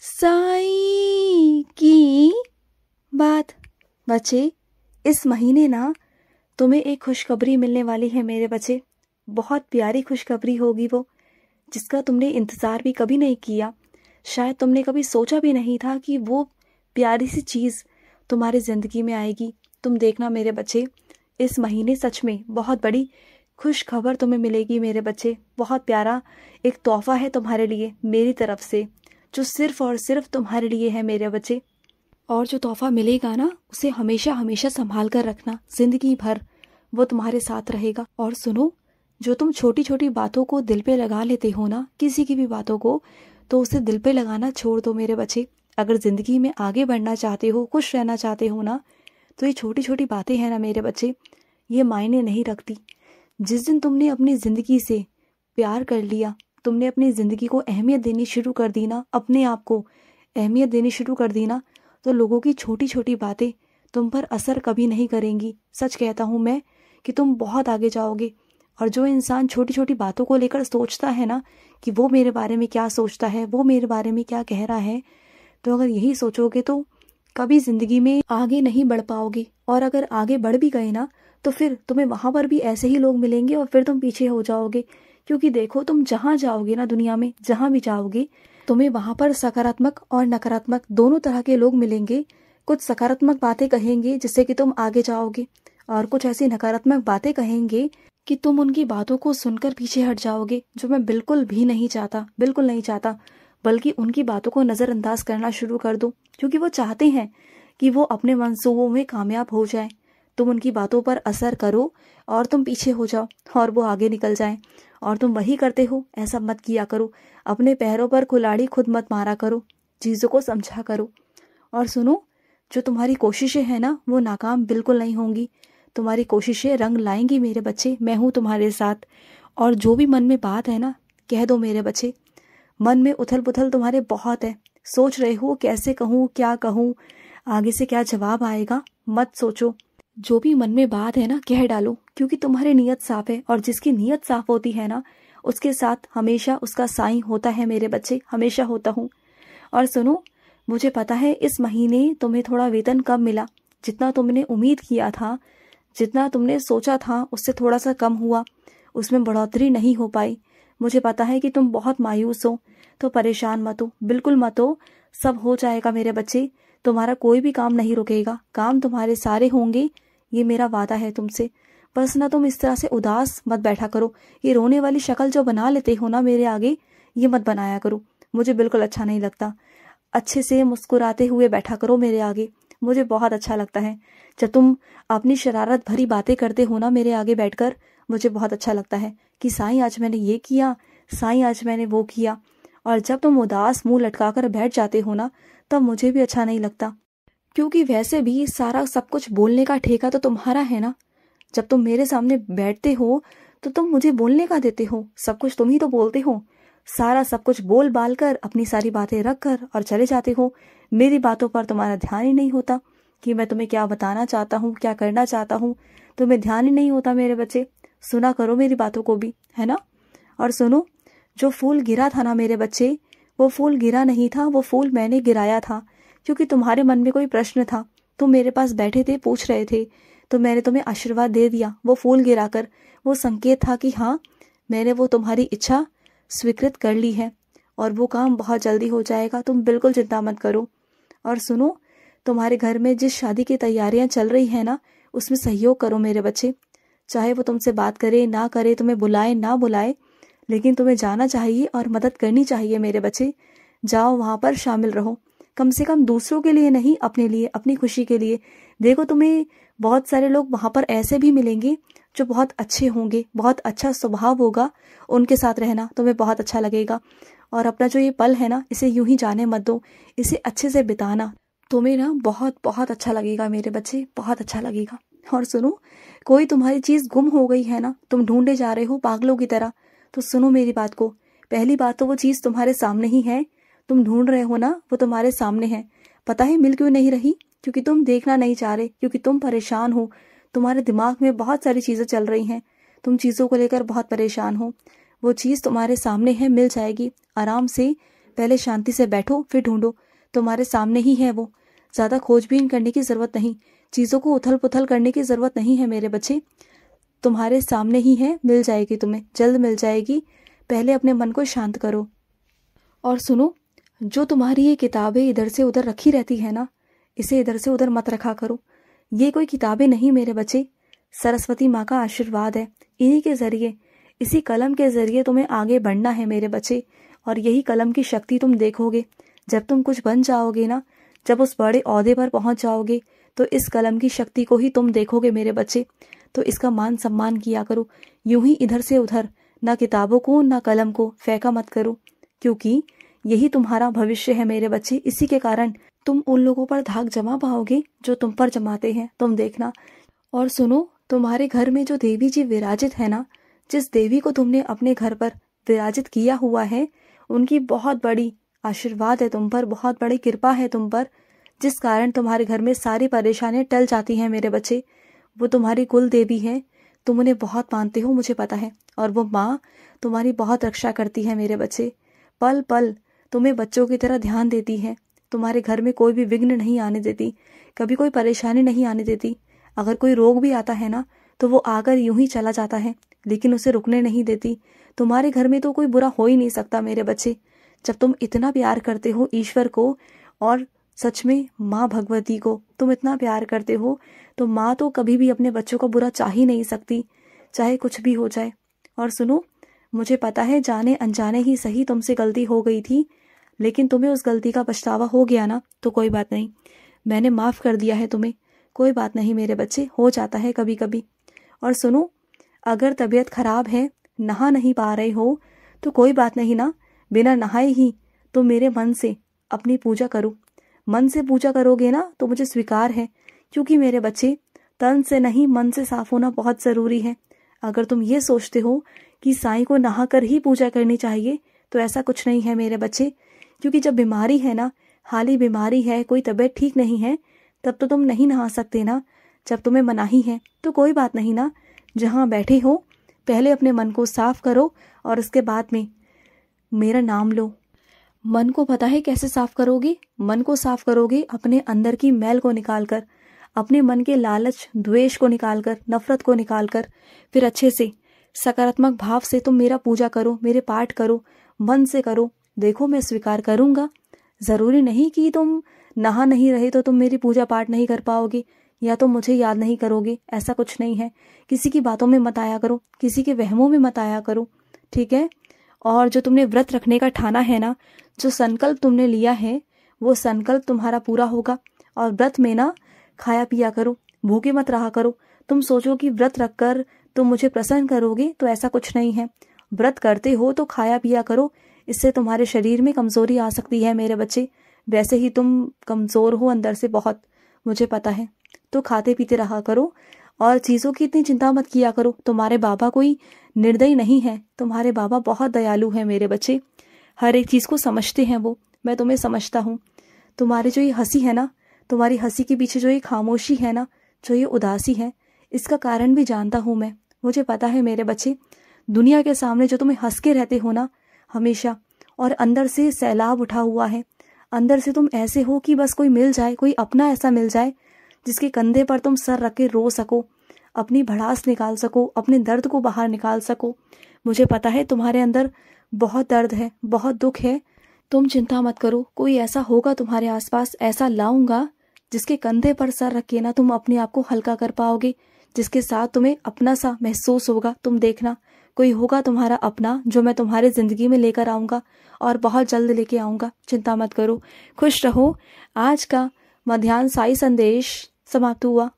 साई की बात बच्चे इस महीने ना तुम्हें एक खुशखबरी मिलने वाली है मेरे बच्चे बहुत प्यारी खुशखबरी होगी वो जिसका तुमने इंतज़ार भी कभी नहीं किया शायद तुमने कभी सोचा भी नहीं था कि वो प्यारी सी चीज़ तुम्हारी ज़िंदगी में आएगी तुम देखना मेरे बच्चे इस महीने सच में बहुत बड़ी खुशखबर तुम्हें मिलेगी मेरे बच्चे बहुत प्यारा एक तोहफा है तुम्हारे लिए मेरी तरफ से जो सिर्फ और सिर्फ तुम्हारे लिए है मेरे बच्चे और जो तोहफा मिलेगा ना उसे हमेशा हमेशा संभाल कर रखना जिंदगी भर वो तुम्हारे साथ रहेगा और सुनो जो तुम छोटी छोटी बातों को दिल पे लगा लेते हो ना किसी की भी बातों को तो उसे दिल पे लगाना छोड़ दो मेरे बच्चे अगर ज़िंदगी में आगे बढ़ना चाहते हो खुश रहना चाहते हो ना तो ये छोटी छोटी बातें हैं ना मेरे बच्चे ये मायने नहीं रखती जिस दिन तुमने अपनी ज़िंदगी से प्यार कर लिया तुमने अपनी ज़िंदगी को अहमियत देनी शुरू कर दी ना अपने आप को अहमियत देनी शुरू कर दी ना तो लोगों की छोटी छोटी बातें तुम पर असर कभी नहीं करेंगी सच कहता हूँ मैं कि तुम बहुत आगे जाओगे और जो इंसान छोटी छोटी बातों को लेकर सोचता है ना कि वो मेरे बारे में क्या सोचता है वो मेरे बारे में क्या कह रहा है तो अगर यही सोचोगे तो कभी ज़िंदगी में आगे नहीं बढ़ पाओगे और अगर आगे बढ़ भी गए ना तो फिर तुम्हें वहाँ पर भी ऐसे ही लोग मिलेंगे और फिर तुम पीछे हो जाओगे क्योंकि देखो तुम जहां जाओगे ना दुनिया में जहां भी जाओगे तुम्हें वहां पर सकारात्मक और नकारात्मक दोनों तरह के लोग मिलेंगे कुछ सकारात्मक बातें कहेंगे जिससे कि तुम आगे जाओगे और कुछ ऐसी नकारात्मक बातें कहेंगे कि तुम उनकी बातों को सुनकर पीछे हट जाओगे जो मैं बिल्कुल भी नहीं चाहता बिल्कुल नहीं चाहता बल्कि उनकी बातों को नज़रअंदाज करना शुरू कर दो क्योंकि वो चाहते हैं कि वो अपने मनसूबों में कामयाब हो जाए तुम उनकी बातों पर असर करो और तुम पीछे हो जाओ और वो आगे निकल जाए और तुम वही करते हो ऐसा मत किया करो अपने पैरों पर कुलाड़ी खुद मत मारा करो चीज़ों को समझा करो और सुनो जो तुम्हारी कोशिशें हैं ना वो नाकाम बिल्कुल नहीं होंगी तुम्हारी कोशिशें रंग लाएंगी मेरे बच्चे मैं हूँ तुम्हारे साथ और जो भी मन में बात है ना कह दो मेरे बच्चे मन में उथल पुथल तुम्हारे बहुत है सोच रहे हो कैसे कहूँ क्या कहूँ आगे से क्या जवाब आएगा मत सोचो जो भी मन में बात है ना कह डालो क्योंकि तुम्हारी नीयत साफ है और जिसकी नीयत साफ होती है ना उसके साथ हमेशा उसका साई होता है मेरे बच्चे हमेशा होता हूँ और सुनो मुझे पता है इस महीने तुम्हें थोड़ा वेतन कम मिला जितना तुमने उम्मीद किया था जितना तुमने सोचा था उससे थोड़ा सा कम हुआ उसमें बढ़ोतरी नहीं हो पाई मुझे पता है कि तुम बहुत मायूस हो तो परेशान मत हो बिल्कुल मत हो सब हो जाएगा मेरे बच्चे तुम्हारा कोई भी काम नहीं रुकेगा काम तुम्हारे सारे होंगे ये मेरा वादा है तुमसे बस ना तुम इस तरह से उदास मत बैठा करो ये रोने वाली शक्ल जो बना लेते हो ना मेरे आगे ये मत बनाया करो मुझे बिल्कुल अच्छा नहीं लगता अच्छे से मुस्कुराते हुए बैठा करो मेरे आगे मुझे बहुत अच्छा लगता है जब तुम अपनी शरारत भरी बातें करते हो ना मेरे आगे बैठकर मुझे बहुत अच्छा लगता है कि साई आज मैंने ये किया साई आज मैंने वो किया और जब तुम उदास मुंह लटकाकर बैठ जाते हो ना तब मुझे भी अच्छा नहीं लगता क्योंकि वैसे भी सारा सब कुछ बोलने का ठेका तो तुम्हारा है ना जब तुम मेरे सामने बैठते हो तो तुम मुझे बोलने का देते हो सब कुछ तुम ही तो बोलते हो सारा सब कुछ बोल बाल कर अपनी सारी बातें रख कर और चले जाते हो मेरी बातों पर तुम्हारा ध्यान ही नहीं होता कि मैं तुम्हें क्या बताना चाहता हूँ क्या करना चाहता हूँ तुम्हें ध्यान ही नहीं होता मेरे बच्चे सुना करो मेरी बातों को भी है ना और सुनो जो फूल गिरा था ना मेरे बच्चे वो फूल गिरा नहीं था वो फूल मैंने गिराया था क्योंकि तुम्हारे मन में कोई प्रश्न था तुम मेरे पास बैठे थे पूछ रहे थे तो मैंने तुम्हें आशीर्वाद दे दिया वो फूल गिराकर वो संकेत था कि हाँ मैंने वो तुम्हारी इच्छा स्वीकृत कर ली है और वो काम बहुत जल्दी हो जाएगा तुम बिल्कुल चिंता मत करो और सुनो तुम्हारे घर में जिस शादी की तैयारियां चल रही है ना उसमें सहयोग करो मेरे बच्चे चाहे वो तुमसे बात करे ना करे तुम्हें बुलाए ना बुलाए लेकिन तुम्हें जाना चाहिए और मदद करनी चाहिए मेरे बच्चे जाओ वहां पर शामिल रहो कम से कम दूसरों के लिए नहीं अपने लिए अपनी खुशी के लिए देखो तुम्हें बहुत सारे लोग वहां पर ऐसे भी मिलेंगे जो बहुत अच्छे होंगे बहुत अच्छा स्वभाव होगा उनके साथ रहना तुम्हें बहुत अच्छा लगेगा और अपना जो ये पल है ना इसे यूं ही जाने मत दो इसे अच्छे से बिताना तुम्हें ना बहुत बहुत अच्छा लगेगा मेरे बच्चे बहुत अच्छा लगेगा और सुनो कोई तुम्हारी चीज़ गुम हो गई है ना तुम ढूंढे जा रहे हो पागलों की तरह तो सुनो मेरी बात को पहली बात तो वो चीज़ तुम्हारे सामने ही है तुम ढूंढ रहे हो ना वो तुम्हारे सामने है पता ही मिल क्यों नहीं रही क्योंकि तुम देखना नहीं चाह रहे क्योंकि तुम परेशान हो तुम्हारे दिमाग में बहुत सारी चीजें चल रही हैं तुम चीजों को लेकर बहुत परेशान हो वो चीज तुम्हारे सामने है मिल जाएगी आराम से पहले शांति से बैठो फिर ढूंढो तुम्हारे सामने ही है वो ज्यादा खोजबीन करने की जरूरत नहीं चीजों को उथल पुथल करने की जरूरत नहीं है मेरे बच्चे तुम्हारे सामने ही है मिल जाएगी तुम्हें जल्द मिल जाएगी पहले अपने मन को शांत करो और सुनो जो तुम्हारी ये किताबें इधर से उधर रखी रहती है ना इसे इधर से उधर मत रखा करो ये कोई किताबें नहीं मेरे बच्चे सरस्वती माँ का आशीर्वाद है इन्हीं के जरिए इसी कलम के जरिए तुम्हें आगे बढ़ना है मेरे बच्चे और यही कलम की शक्ति तुम देखोगे जब तुम कुछ बन जाओगे ना जब उस बड़े औहदे पर पहुंच जाओगे तो इस कलम की शक्ति को ही तुम देखोगे मेरे बच्चे तो इसका मान सम्मान किया करो यूं ही इधर से उधर ना किताबों को ना कलम को फेंका मत करो क्योंकि यही तुम्हारा भविष्य है मेरे बच्चे इसी के कारण तुम उन लोगों पर धाक जमा पाओगे जो तुम पर जमाते हैं तुम देखना और सुनो तुम्हारे घर में जो देवी जी विराजित है ना जिस देवी को तुमने अपने घर पर विराजित किया हुआ है उनकी बहुत बड़ी आशीर्वाद है तुम पर बहुत बड़ी कृपा है तुम पर जिस कारण तुम्हारे घर में सारी परेशानियां टल जाती हैं मेरे बच्चे वो तुम्हारी कुल देवी है तुम उन्हें बहुत मानते हो मुझे पता है और वो माँ तुम्हारी बहुत रक्षा करती है मेरे बच्चे पल पल तुम्हें बच्चों की तरह ध्यान देती है तुम्हारे घर में कोई भी विघ्न नहीं आने देती कभी कोई परेशानी नहीं आने देती अगर कोई रोग भी आता है ना तो वो आकर यूं ही चला जाता है लेकिन उसे रुकने नहीं देती तुम्हारे घर में तो कोई बुरा हो ही नहीं सकता मेरे बच्चे जब तुम इतना प्यार करते हो ईश्वर को और सच में माँ भगवती को तुम इतना प्यार करते हो तो माँ तो कभी भी अपने बच्चों को बुरा चाह ही नहीं सकती चाहे कुछ भी हो जाए और सुनो मुझे पता है जाने अनजाने ही सही तुमसे गलती हो गई थी लेकिन तुम्हें उस गलती का पछतावा हो गया ना तो कोई बात नहीं मैंने माफ़ कर दिया है तुम्हें कोई बात नहीं मेरे बच्चे हो जाता है कभी कभी और सुनो अगर तबीयत खराब है नहा नहीं पा रहे हो तो कोई बात नहीं ना बिना नहाए ही तुम तो मेरे मन से अपनी पूजा करो मन से पूजा करोगे ना तो मुझे स्वीकार है क्योंकि मेरे बच्चे तन से नहीं मन से साफ होना बहुत ज़रूरी है अगर तुम ये सोचते हो कि साई को नहा कर ही पूजा करनी चाहिए तो ऐसा कुछ नहीं है मेरे बच्चे क्योंकि जब बीमारी है ना हाल ही बीमारी है कोई तबीयत ठीक नहीं है तब तो तुम नहीं नहा सकते ना जब तुम्हें मनाही है तो कोई बात नहीं ना जहाँ बैठे हो पहले अपने मन को साफ करो और उसके बाद में मेरा नाम लो मन को पता है कैसे साफ करोगे मन को साफ करोगे अपने अंदर की मैल को निकाल कर अपने मन के लालच द्वेष को निकालकर नफरत को निकालकर फिर अच्छे से सकारात्मक भाव से तुम मेरा पूजा करो मेरे पाठ करो मन से करो देखो मैं स्वीकार करूंगा जरूरी नहीं कि तुम नहा नहीं रहे तो तुम मेरी पूजा पाठ नहीं कर पाओगे या तो मुझे याद नहीं करोगे ऐसा कुछ नहीं है किसी की बातों में मत आया करो किसी के वहमों में मत आया करो ठीक है और जो तुमने व्रत रखने का ठाना है ना जो संकल्प तुमने लिया है वो संकल्प तुम्हारा पूरा होगा और व्रत में ना खाया पिया करो भूखे मत रहा करो तुम सोचो कि व्रत रखकर तुम मुझे प्रसन्न करोगे तो ऐसा कुछ नहीं है व्रत करते हो तो खाया पिया करो इससे तुम्हारे शरीर में कमजोरी आ सकती है मेरे बच्चे वैसे ही तुम कमजोर हो अंदर से बहुत मुझे पता है तो खाते पीते रहा करो और चीज़ों की इतनी चिंता मत किया करो तुम्हारे बाबा कोई निर्दयी नहीं है तुम्हारे बाबा बहुत दयालु हैं मेरे बच्चे हर एक चीज़ को समझते हैं वो मैं तुम्हें समझता हूँ तुम्हारी जो ये हंसी है ना तुम्हारी हंसी के पीछे जो ये खामोशी है ना जो ये उदासी है इसका कारण भी जानता हूँ मैं मुझे पता है मेरे बच्चे दुनिया के सामने जो तुम्हें हंस के रहते हो ना हमेशा और अंदर से सैलाब उठा हुआ है अंदर से तुम ऐसे हो कि बस कोई मिल जाए कोई अपना ऐसा मिल जाए जिसके कंधे पर तुम सर रख के रो सको अपनी भड़ास निकाल सको अपने दर्द को बाहर निकाल सको मुझे पता है तुम्हारे अंदर बहुत दर्द है बहुत दुख है तुम चिंता मत करो कोई ऐसा होगा तुम्हारे आसपास ऐसा लाऊंगा जिसके कंधे पर सर रखे ना तुम अपने आप को हल्का कर पाओगे जिसके साथ तुम्हें अपना सा महसूस होगा तुम देखना कोई होगा तुम्हारा अपना जो मैं तुम्हारे ज़िंदगी में लेकर आऊंगा और बहुत जल्द लेके आऊंगा चिंता मत करो खुश रहो आज का मध्यान्ह साई संदेश समाप्त हुआ